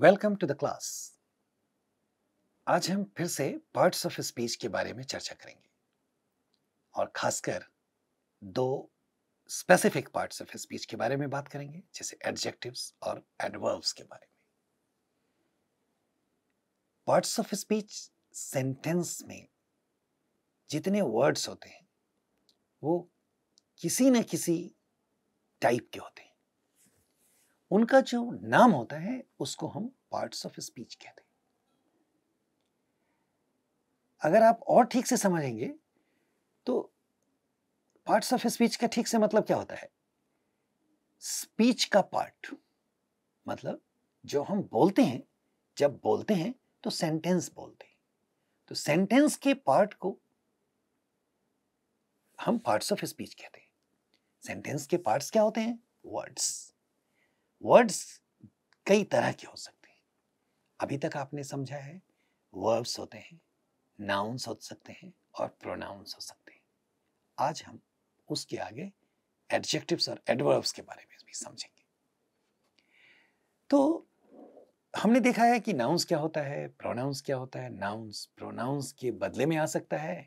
Welcome to the class आज हम फिर से पार्ट्स ऑफ स्पीच के बारे में चर्चा करेंगे और खासकर दो स्पेसिफिक पार्ट्स ऑफ स्पीच के बारे में बात करेंगे जैसे एडजेक्टिव्स और एडवर्ब्स के बारे में पार्ट्स ऑफ स्पीच सेंटेंस में जितने वर्ड्स होते हैं वो किसी न किसी टाइप के होते हैं उनका जो नाम होता है उसको हम पार्ट्स ऑफ स्पीच कहते हैं अगर आप और ठीक से समझेंगे तो पार्ट्स ऑफ स्पीच का ठीक से मतलब क्या होता है स्पीच का पार्ट मतलब जो हम बोलते हैं जब बोलते हैं तो सेंटेंस बोलते हैं तो सेंटेंस के पार्ट को हम पार्ट्स ऑफ स्पीच कहते हैं सेंटेंस के पार्ट्स क्या होते हैं वर्ड्स वर्ड्स कई तरह के हो सकते हैं अभी तक आपने समझा है वर्ब्स होते हैं नाउन्स हो सकते हैं और प्रोनाउंस हो सकते हैं आज हम उसके आगे एडजेक्टिव्स और एडवर्ब्स के बारे में भी समझेंगे तो हमने देखा है कि नाउन्स क्या होता है प्रोनाउंस क्या होता है नाउन्स प्रोनाउंस के बदले में आ सकता है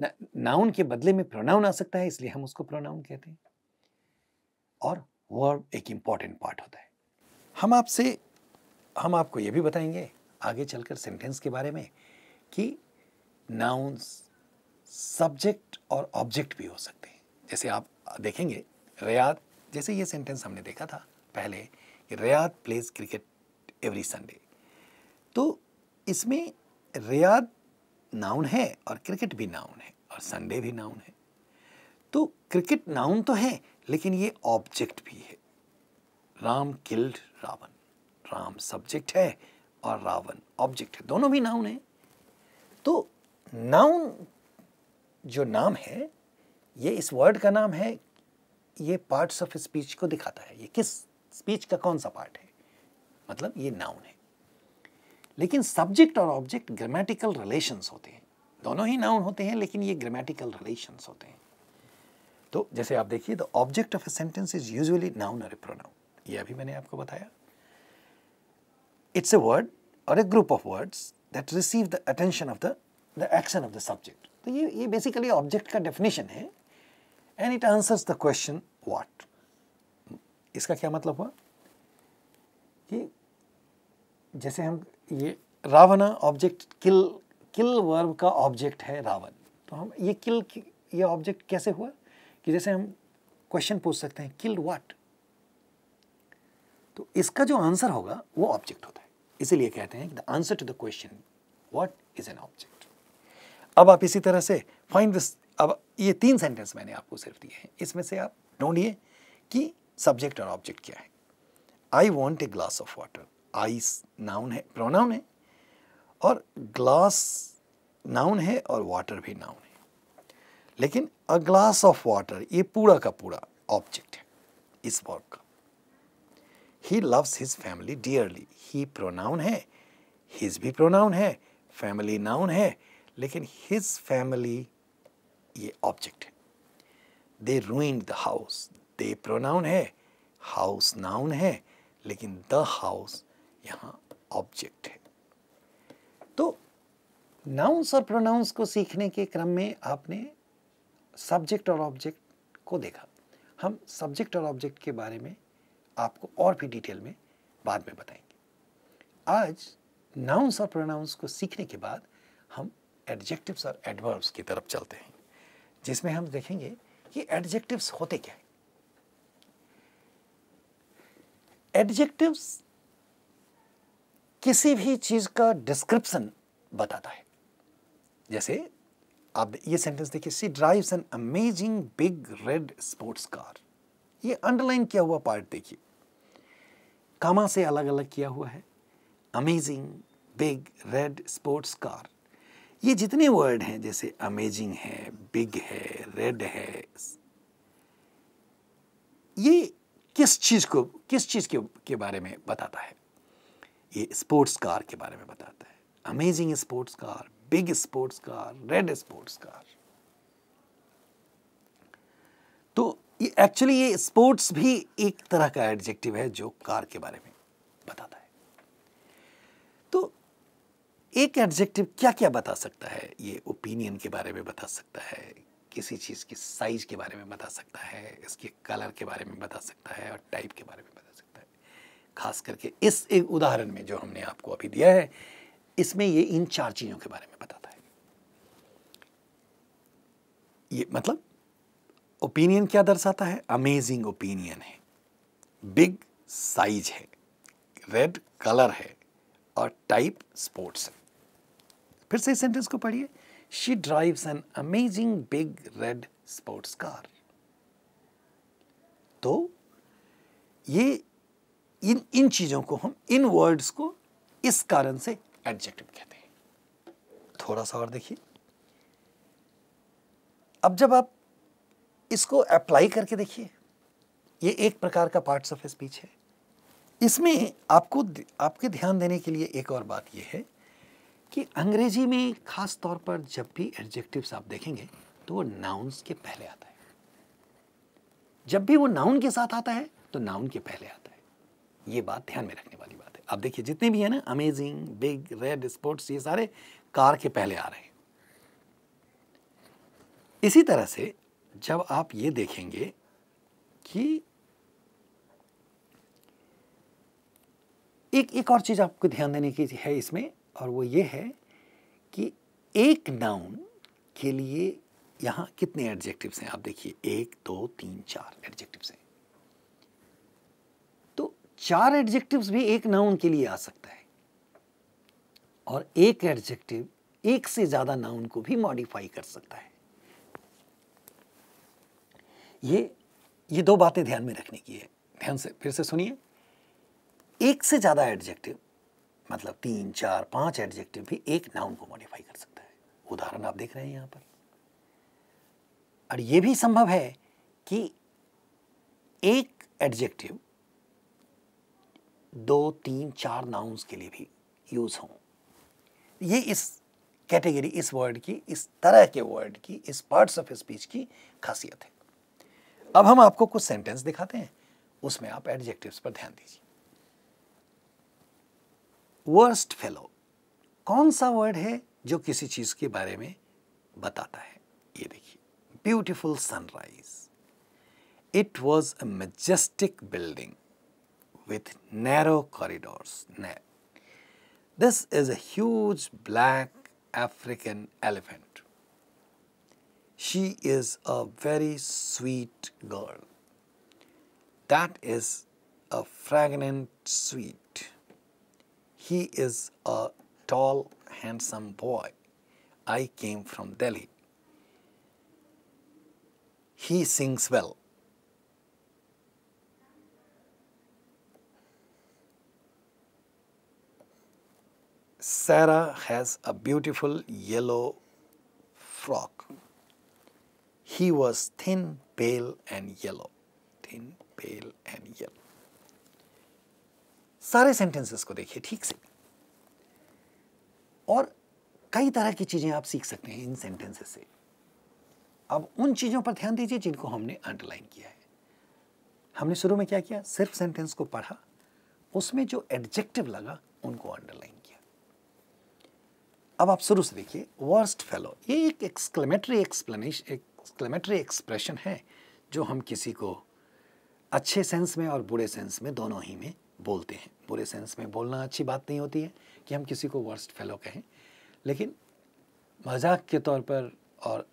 नाउन के बदले में प्रोनाउन आ सकता है इसलिए हम उसको प्रोनाउन कहते हैं और वर्ब एक इम्पॉर्टेंट पार्ट होता है हम आपसे हम आपको ये भी बताएंगे आगे चलकर सेंटेंस के बारे में कि नाउन्स सब्जेक्ट और ऑब्जेक्ट भी हो सकते हैं जैसे आप देखेंगे रियाद जैसे ये सेंटेंस हमने देखा था पहले कि Riyad plays cricket every Sunday तो इसमें रियाद नाउन है और क्रिकेट भी नाउन है और संडे भी नाउन है तो क्रिकेट नाउन तो है लेकिन ये ऑब्जेक्ट भी है राम किल्ड रावण राम सब्जेक्ट है और रावण ऑब्जेक्ट है दोनों भी नाउन है तो नाउन जो नाम है ये इस वर्ड का नाम है ये पार्ट्स ऑफ स्पीच को दिखाता है ये किस स्पीच का कौन सा पार्ट है मतलब ये नाउन है लेकिन सब्जेक्ट और ऑब्जेक्ट ग्रामेटिकल रिलेशंस होते हैं दोनों ही नाउन होते हैं लेकिन ये ग्रामेटिकल रिलेशंस होते हैं तो जैसे आप देखिए the object of a sentence is usually noun और ए प्रोनाउन ये अभी मैंने आपको बताया इट्स ए वर्ड और a group of words that receive the attention of the action of the subject तो ये ये बेसिकली ऑब्जेक्ट का डेफिनेशन है and it answers the question what इसका क्या मतलब हुआ कि जैसे हम ये Ravan object kill kill verb का ऑब्जेक्ट है रावण तो हम ये किल ये ऑब्जेक्ट कैसे हुआ कि जैसे हम क्वेश्चन पूछ सकते हैं किल्ड वाट तो इसका जो आंसर होगा वो ऑब्जेक्ट होता है इसीलिए कहते हैं the answer to the question what is an object अब आप इसी तरह से फाइंड दिस अब ये तीन सेंटेंस मैंने आपको सिर्फ दिए हैं इसमें से आप ढूंढिए कि सब्जेक्ट और ऑब्जेक्ट क्या है I want a glass of water I noun है प्रोनाउन है और ग्लास नाउन है और वाटर भी नाउन है लेकिन अ ग्लास ऑफ वाटर ये पूरा का पूरा ऑब्जेक्ट है इस वर्क का he loves his family dearly he pronoun है हिज भी प्रोनाउन है फैमिली नाउन है लेकिन हिज फैमिली ये ऑब्जेक्ट है they ruined the house they pronoun है हाउस नाउन है लेकिन द हाउस यहाँ ऑब्जेक्ट है तो नाउंस और प्रोनाउंस को सीखने के क्रम में आपने सब्जेक्ट और ऑब्जेक्ट को देखा हम सब्जेक्ट और ऑब्जेक्ट के बारे में आपको और भी डिटेल में बाद में बताएंगे आज नाउंस और प्रोनाउंस को सीखने के बाद हम एडजेक्टिव्स और एडवर्ब्स की तरफ चलते हैं जिसमें हम देखेंगे कि एडजेक्टिव्स होते क्या है एडजेक्टिव्स किसी भी चीज़ का डिस्क्रिप्शन बताता है जैसे आप ये सेंटेंस देखिए she drives an amazing big red sports car ये अंडरलाइन किया हुआ पार्ट देखिए कामा से अलग अलग किया हुआ है amazing big red sports car ये जितने वर्ड हैं जैसे अमेजिंग है बिग है रेड है ये किस चीज़ को किस चीज़ के के बारे में बताता है ये स्पोर्ट्स कार के बारे में बताता है amazing sports car big sports car, red sports car. तो ये एक्चुअली ये स्पोर्ट्स भी एक तरह का एडजेक्टिव है जो कार के बारे में बताता है तो एक एडजेक्टिव क्या क्या बता सकता है ये ओपिनियन के बारे में बता सकता है किसी चीज़ की साइज के बारे में बता सकता है इसके कलर के बारे में बता सकता है और टाइप के बारे में बता सकता है खास करके इस एक उदाहरण में जो हमने आपको अभी दिया है इसमें ये इन चार चीज़ों के बारे में बताता है ये मतलब ओपिनियन क्या दर्शाता है अमेजिंग ओपिनियन है बिग साइज है रेड कलर है और टाइप स्पोर्ट्स है फिर से सेंटेंस को पढ़िए she drives an amazing big red sports car तो ये इन इन चीज़ों को हम इन वर्ड्स को इस कारण से एडजेक्टिव कहते हैं थोड़ा सा और देखिए अब जब आप इसको अप्लाई करके देखिए ये एक प्रकार का पार्ट्स ऑफ स्पीच है इसमें आपको आपके ध्यान देने के लिए एक और बात यह है कि अंग्रेजी में खास तौर पर जब भी एडजेक्टिव्स आप देखेंगे तो वो नाउन्स के पहले आता है जब भी वो नाउन के साथ आता है तो नाउन के पहले आता है ये बात ध्यान में रखने वाली अब देखिए जितने भी है ना अमेजिंग बिग रेड स्पोर्ट्स ये सारे कार के पहले आ रहे हैं इसी तरह से जब आप ये देखेंगे कि एक एक और चीज़ आपको ध्यान देने की है इसमें और वो ये है कि एक नाउन के लिए यहां कितने एडजेक्टिव्स हैं आप देखिए एक दो तीन चार एडजेक्टिव्स हैं चार एडजेक्टिव्स भी एक नाउन के लिए आ सकता है और एक एडजेक्टिव एक से ज्यादा नाउन को भी मॉडिफाई कर सकता है ये ये दो बातें ध्यान में रखने की है ध्यान से फिर से सुनिए एक से ज़्यादा एडजेक्टिव मतलब तीन चार पांच एडजेक्टिव भी एक नाउन को मॉडिफाई कर सकता है उदाहरण आप देख रहे हैं यहां पर और यह भी संभव है कि एक एडजेक्टिव दो तीन चार नाउन्स के लिए भी यूज़ हों ये इस कैटेगरी इस वर्ड की इस तरह के वर्ड की इस पार्ट्स ऑफ स्पीच की खासियत है अब हम आपको कुछ सेंटेंस दिखाते हैं उसमें आप एडजेक्टिव्स पर ध्यान दीजिए वर्स्ट फेलो कौन सा वर्ड है जो किसी चीज़ के बारे में बताता है ये देखिए beautiful sunrise it was a majestic building with narrow corridors. This is a huge black African elephant. She is a very sweet girl. That is a fragrant sweet. He is a tall, handsome boy. I came from Delhi. He sings well. Sarah has a beautiful yellow frock. He was thin, pale, and yellow. Thin, pale, and yellow. सारे sentences को देखिए ठीक से और कई तरह की चीज़ें आप सीख सकते हैं इन सेंटेंसेस से अब उन चीज़ों पर ध्यान दीजिए जिनको हमने अंडरलाइन किया है हमने शुरू में क्या किया सिर्फ सेंटेंस को पढ़ा उसमें जो एडजेक्टिव लगा उनको अंडरलाइन अब आप शुरू से देखिए वर्स्ट फेलो ये एक एक्सक्लेमेटरी एक्सप्लेनेशन एक्सक्लेमेटरी एक्सप्रेशन है जो हम किसी को अच्छे सेंस में और बुरे सेंस में दोनों ही में बोलते हैं बुरे सेंस में बोलना अच्छी बात नहीं होती है कि हम किसी को वर्स्ट फेलो कहें लेकिन मजाक के तौर पर और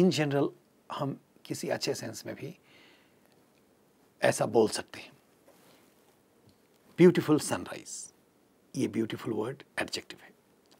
इन जनरल हम किसी अच्छे सेंस में भी ऐसा बोल सकते हैं ब्यूटीफुल सनराइज ये ब्यूटीफुल वर्ड एडजेक्टिव है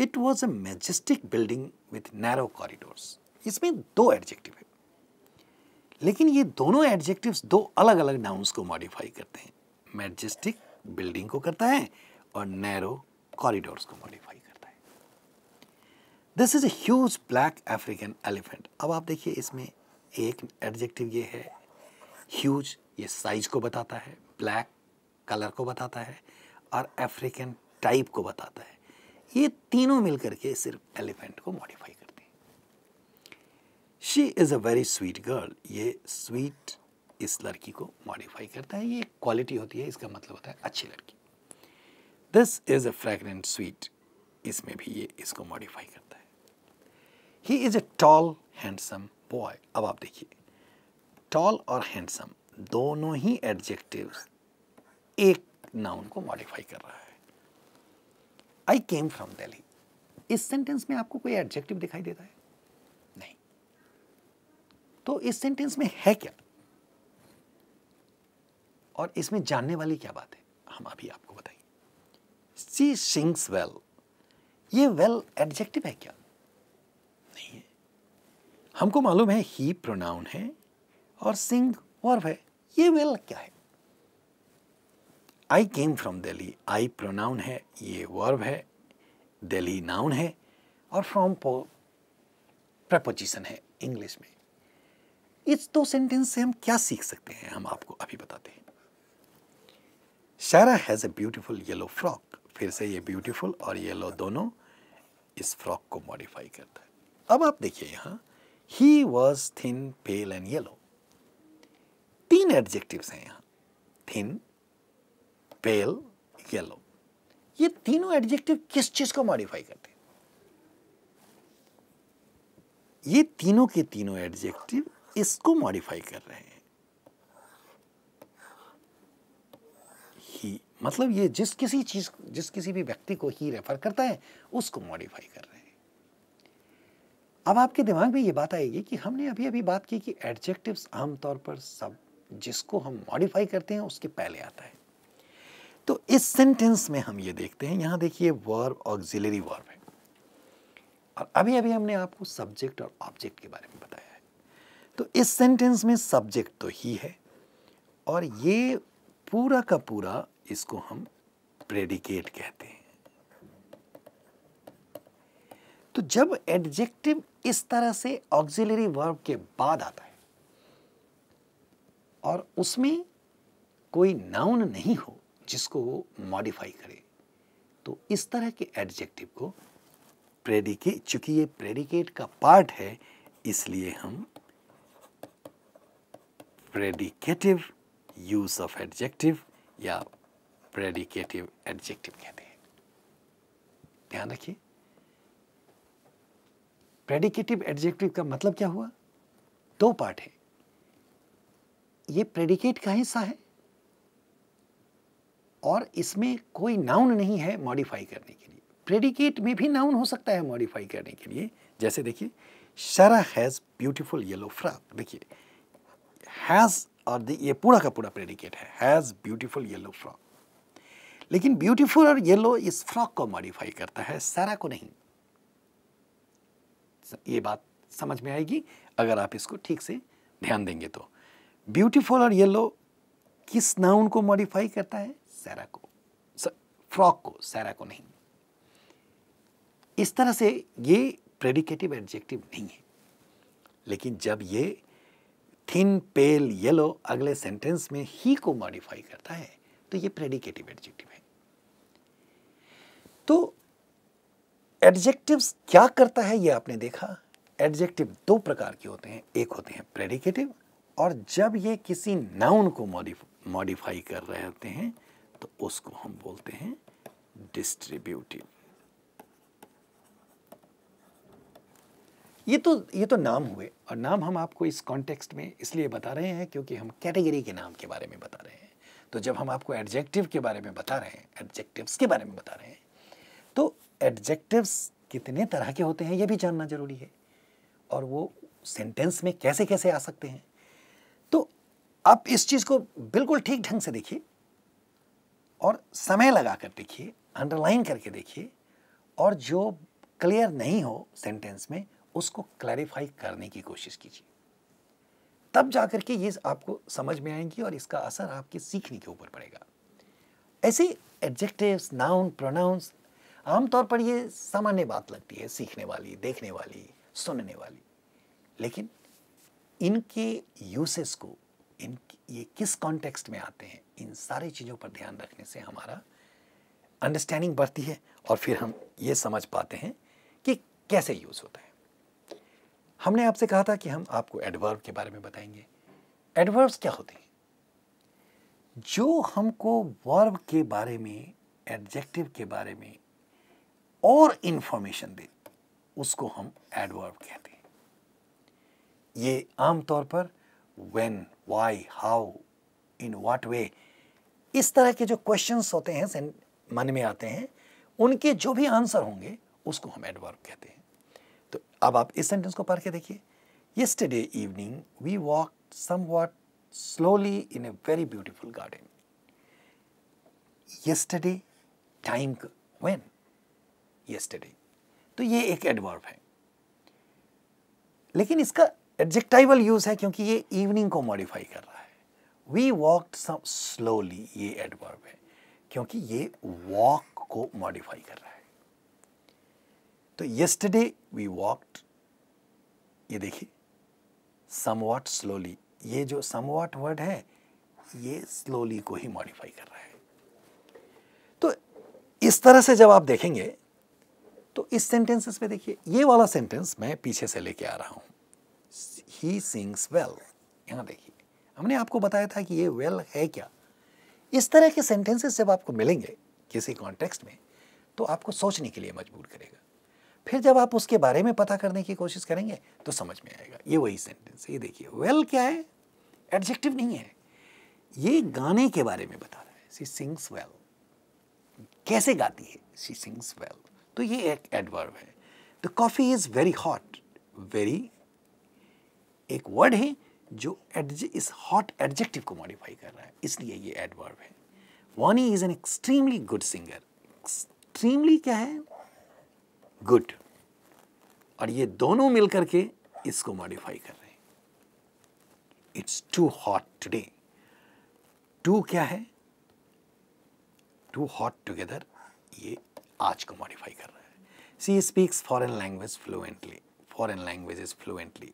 it was a majestic building with narrow corridors इसमें दो एडजेक्टिव है लेकिन ये दोनों एडजेक्टिव दो अलग अलग नाउन्स को मॉडिफाई करते हैं मैजेस्टिक बिल्डिंग को करता है और नैरो कॉरिडोर्स को मॉडिफाई करता है this is a black African elephant अब आप देखिए इसमें एक एडजेक्टिव ये है ह्यूज ये साइज को बताता है ब्लैक कलर को बताता है और अफ्रीकन टाइप को बताता है ये तीनों मिलकर के सिर्फ एलिफेंट को मॉडिफाई करती हैं she is a very sweet girl ये स्वीट इस लड़की को मॉडिफाई करता है ये क्वालिटी होती है इसका मतलब होता है अच्छी लड़की this is a fragrant sweet इसमें भी ये इसको मॉडिफाई करता है he is a tall handsome boy अब आप देखिए टॉल और हैंडसम दोनों ही एडजेक्टिव एक नाउन को मॉडिफाई कर रहा है आई केम फ्रॉम दिल्ली इस सेंटेंस में आपको कोई एडजेक्टिव दिखाई देता है नहीं तो इस सेंटेंस में है क्या और इसमें जानने वाली क्या बात है हम अभी आपको बताएंगे सी सिंग्स वेल ये वेल एडजेक्टिव है क्या नहीं है हमको मालूम है ही प्रोनाउन है और सिंग वर्ब है ये वेल क्या है I came from Delhi I pronoun है ये वर्ब है दिल्ली नाउन है और फ्रॉम प्रपोजिशन है इंग्लिश में इस दो सेंटेंस से हम क्या सीख सकते हैं हम आपको अभी बताते हैं Sarah has a beautiful yellow frock फिर से ये ब्यूटीफुल और येलो दोनों इस फ्रॉक को मॉडिफाई करता है अब आप देखिए यहां he was thin pale and yellow तीन एडजेक्टिव्स हैं यहाँ थिन पेल येलो ये तीनों एडजेक्टिव किस चीज को मॉडिफाई करते हैं ये तीनों के तीनों एडजेक्टिव इसको मॉडिफाई कर रहे हैं ही मतलब ये जिस किसी चीज जिस किसी भी व्यक्ति को ही रेफर करता है उसको मॉडिफाई कर रहे हैं अब आपके दिमाग में ये बात आएगी कि हमने अभी अभी बात की कि एडजेक्टिव्स आमतौर पर सब जिसको हम मॉडिफाई करते हैं उसके पहले आता है तो इस सेंटेंस में हम ये देखते हैं यहां देखिए वर्ब ऑक्सिलरी वर्ब है और अभी अभी हमने आपको सब्जेक्ट और ऑब्जेक्ट के बारे में बताया है तो इस सेंटेंस में सब्जेक्ट तो ही है और ये पूरा का पूरा इसको हम प्रेडिकेट कहते हैं तो जब एडजेक्टिव इस तरह से ऑक्सिलरी वर्ब के बाद आता है और उसमें कोई नाउन नहीं हो जिसको वो मॉडिफाई करे तो इस तरह के एडजेक्टिव को प्रेडिकेट चूंकि ये प्रेडिकेट का पार्ट है इसलिए हम प्रेडिकेटिव यूज ऑफ एडजेक्टिव या प्रेडिकेटिव एडजेक्टिव कहते हैं ध्यान रखिए प्रेडिकेटिव एडजेक्टिव का मतलब क्या हुआ दो पार्ट है ये प्रेडिकेट का हिस्सा है और इसमें कोई नाउन नहीं है मॉडिफाई करने के लिए प्रेडिकेट में भी नाउन हो सकता है मॉडिफाई करने के लिए जैसे देखिए Sarah has beautiful yellow frock देखिए हैज़ और ये पूरा का पूरा प्रेडिकेट है हैज़ ब्यूटीफुल येलो फ्रॉक लेकिन ब्यूटीफुल और येलो इस फ्रॉक को मॉडिफाई करता है सारा को नहीं ये बात समझ में आएगी अगर आप इसको ठीक से ध्यान देंगे तो ब्यूटीफुल और येलो किस नाउन को मॉडिफाई करता है सैरा को फ्रॉक को सैरा को नहीं इस तरह से ये प्रेडिकेटिव एडजेक्टिव नहीं है लेकिन जब ये थिन पेल येलो अगले सेंटेंस में ही को मॉडिफाई करता है तो ये प्रेडिकेटिव एडजेक्टिव है तो एडजेक्टिव्स क्या करता है ये आपने देखा एडजेक्टिव दो प्रकार के होते हैं एक होते हैं प्रेडिकेटिव और जब ये किसी नाउन को मॉडिफाई कर रहे होते हैं तो उसको हम बोलते हैं डिस्ट्रीब्यूटिव ये तो ये तो नाम हुए और नाम हम आपको इस कॉन्टेक्स्ट में इसलिए बता रहे हैं क्योंकि हम कैटेगरी के नाम के बारे में बता रहे हैं तो जब हम आपको एडजेक्टिव के बारे में बता रहे हैं एडजेक्टिव्स के बारे में बता रहे हैं तो एडजेक्टिव्स कितने तरह के होते हैं ये भी जानना जरूरी है और वो सेंटेंस में कैसे कैसे आ सकते हैं तो आप इस चीज़ को बिल्कुल ठीक ढंग से देखिए और समय लगा कर देखिए अंडरलाइन करके देखिए और जो क्लियर नहीं हो सेंटेंस में उसको क्लैरिफाई करने की कोशिश कीजिए तब कर के ये आपको समझ में आएंगी और इसका असर आपके सीखने के ऊपर पड़ेगा ऐसे एडजेक्टिव्स नाउन प्रोनाउंस आमतौर पर ये सामान्य बात लगती है सीखने वाली देखने वाली सुनने वाली लेकिन इनके यूसेस को इन ये किस कॉन्टेक्स्ट में आते हैं इन सारी चीज़ों पर ध्यान रखने से हमारा अंडरस्टैंडिंग बढ़ती है और फिर हम ये समझ पाते हैं कि कैसे यूज़ होता है हमने आपसे कहा था कि हम आपको एडवर्ब के बारे में बताएंगे एडवर्ब्स क्या होते हैं जो हमको वर्ब के बारे में एडजेक्टिव के बारे में और इन्फॉर्मेशन दे उसको हम एडवर्ब कहते हैं ये आमतौर पर when why how in what way इस तरह के जो क्वेश्चन होते हैं मन में आते हैं उनके जो भी आंसर होंगे उसको हम एडवर्ब कहते हैं तो अब आप इस सेंटेंस को पढ़ के देखिए yesterday evening we walk somewhat slowly in a very beautiful garden yesterday time when yesterday तो ये एक एडवर्व है लेकिन इसका एडजेक्टाइवल यूज़ है क्योंकि ये इवनिंग को मॉडिफाई कर रहा है वी वॉक स्लोली ये एडवर्ब है क्योंकि ये वॉक को मॉडिफाई कर रहा है तो येस्टरडे वी वॉक्ड ये देखिए वॉट स्लोली ये जो सम वॉट वर्ड है ये स्लोली को ही मॉडिफाई कर रहा है तो इस तरह से जब आप देखेंगे तो इस सेंटेंसेस में देखिए ये वाला सेंटेंस मैं पीछे से लेके आ रहा हूं ही सिंग्स वेल यहाँ देखिए हमने आपको बताया था कि ये वेल well है क्या इस तरह के सेंटेंसेस जब आपको मिलेंगे किसी कॉन्टेक्स्ट में तो आपको सोचने के लिए मजबूर करेगा फिर जब आप उसके बारे में पता करने की कोशिश करेंगे तो समझ में आएगा ये वही सेंटेंस ये देखिए वेल well क्या है एडजेक्टिव नहीं है ये गाने के बारे में बता रहा है सी सिंग्स वेल कैसे गाती है सी सिंग्स वेल तो ये एक एडवर्ब है the coffee is very hot very एक वर्ड है जो इस हॉट एडजेक्टिव को मॉडिफाई कर रहा है इसलिए ये एडवर्ब है Vani is an extremely good singer extremely क्या है गुड और ये दोनों मिलकर के इसको मॉडिफाई कर रहे हैं it's too hot today too क्या है टू हॉट टुगेदर ये आज को मॉडिफाई कर रहा है she speaks foreign language fluently foreign languages fluently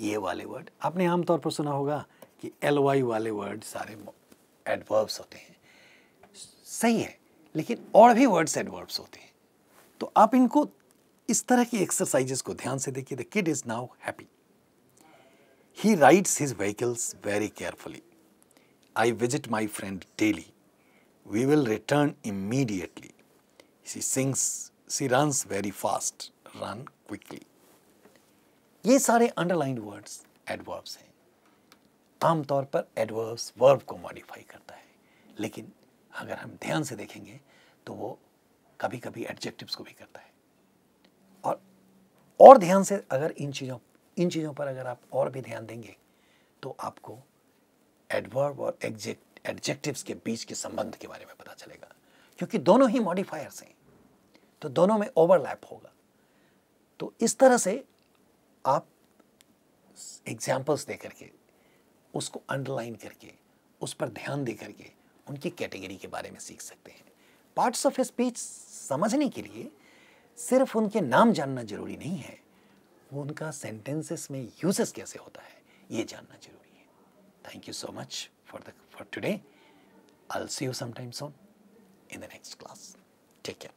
ये वाले वर्ड आपने आमतौर पर सुना होगा कि एल वाई वाले वर्ड सारे एडवर्ब्स होते हैं सही है लेकिन और भी वर्ड्स एडवर्ब्स होते हैं तो आप इनको इस तरह की एक्सरसाइजेस को ध्यान से देखिए the kid is now happy he rides his vehicles very carefully I visit my friend daily we will return immediately she sings she runs very fast run quickly ये सारे अंडरलाइन वर्ड्स एडवर्ब्स हैं आमतौर पर adverbs verb को modify करता है लेकिन अगर हम ध्यान से देखेंगे तो वो कभी कभी एडजेक्टिव्स को भी करता है और और ध्यान से अगर इन चीज़ों इन चीज़ों पर अगर आप और भी ध्यान देंगे तो आपको एडवर्ब और एग्जेक्ट एडजेक्टिव्स के बीच के संबंध के बारे में पता चलेगा क्योंकि दोनों ही मॉडिफायर्स हैं तो दोनों में ओवरलैप होगा तो इस तरह से आप एग्जाम्पल्स दे करके उसको अंडरलाइन करके उस पर ध्यान दे करके उनकी कैटेगरी के बारे में सीख सकते हैं पार्ट्स ऑफ स्पीच समझने के लिए सिर्फ उनके नाम जानना जरूरी नहीं है उनका सेंटेंसेस में यूजेस कैसे होता है ये जानना जरूरी है thank you so much for the for today I'll see you sometime soon in the next class take care